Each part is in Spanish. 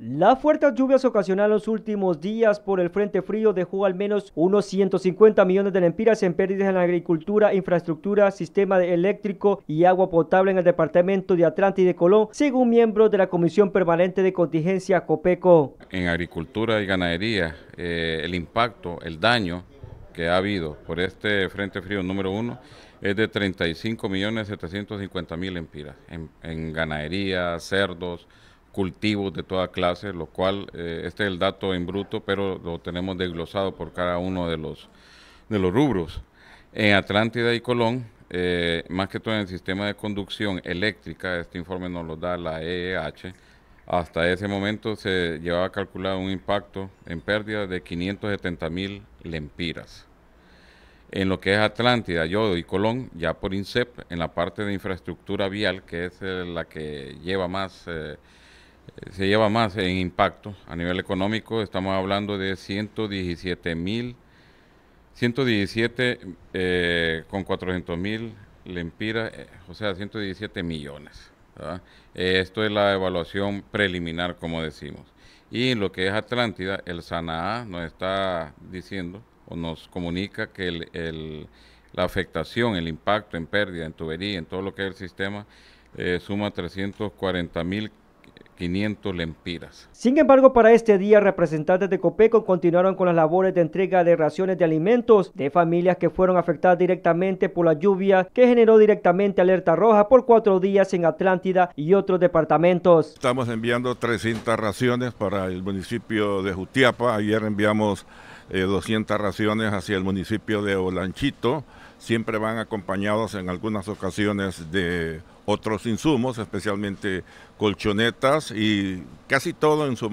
Las fuertes lluvias ocasionadas los últimos días por el Frente Frío dejó al menos unos 150 millones de lempiras en pérdidas en la agricultura, infraestructura, sistema eléctrico y agua potable en el departamento de Atlanta y de Colón, según miembros de la Comisión Permanente de Contingencia COPECO. En agricultura y ganadería, eh, el impacto, el daño que ha habido por este Frente Frío número uno es de 35 millones 750 mil empiras en, ganadería, cerdos, cultivos de toda clase, lo cual, eh, este es el dato en bruto, pero lo tenemos desglosado por cada uno de los, de los rubros. En Atlántida y Colón, eh, más que todo en el sistema de conducción eléctrica, este informe nos lo da la EEH, hasta ese momento se llevaba calculado un impacto en pérdida de 570 mil lempiras. En lo que es Atlántida, Yodo y Colón, ya por INSEP, en la parte de infraestructura vial, que es eh, la que lleva más se lleva más en impacto a nivel económico. Estamos hablando de 117 mil, 117 eh, con 400 mil lempiras, eh, o sea, 117 millones. esto es la evaluación preliminar, como decimos. Y en lo que es Atlántida, el SANAA nos está diciendo o nos comunica que la afectación, el impacto en pérdida, en tubería, en todo lo que es el sistema, eh, suma 340 mil 500 lempiras. Sin embargo, para este día, representantes de Copeco continuaron con las labores de entrega de raciones de alimentos de familias que fueron afectadas directamente por la lluvia que generó directamente alerta roja por cuatro días en Atlántida y otros departamentos. Estamos enviando 300 raciones para el municipio de Jutiapa. Ayer enviamos 200 eh, raciones hacia el municipio de Olanchito. Siempre van acompañados en algunas ocasiones de otros insumos, especialmente colchonetas y casi todo en su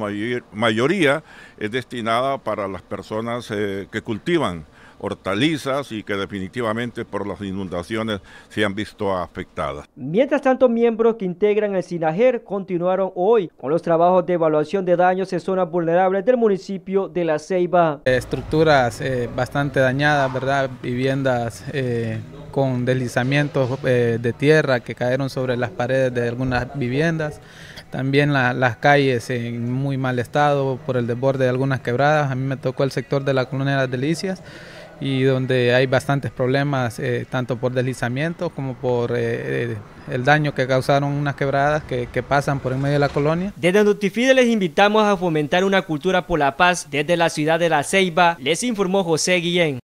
mayoría es destinada para las personas eh, que cultivan hortalizas y que definitivamente por las inundaciones se han visto afectadas. Mientras tanto, miembros que integran el sinajer continuaron hoy con los trabajos de evaluación de daños en zonas vulnerables del municipio de La Ceiba. Estructuras eh, bastante dañadas, ¿verdad? Viviendas... Eh, con deslizamientos eh, de tierra que cayeron sobre las paredes de algunas viviendas. También las calles en muy mal estado por el desborde de algunas quebradas. A mí me tocó el sector de la colonia de las Delicias y donde hay bastantes problemas eh, tanto por deslizamientos como por eh, el daño que causaron unas quebradas que, que, pasan por en medio de la colonia. Desde Notifide les invitamos a fomentar una cultura por la paz desde la ciudad de La Ceiba, les informó José Guillén.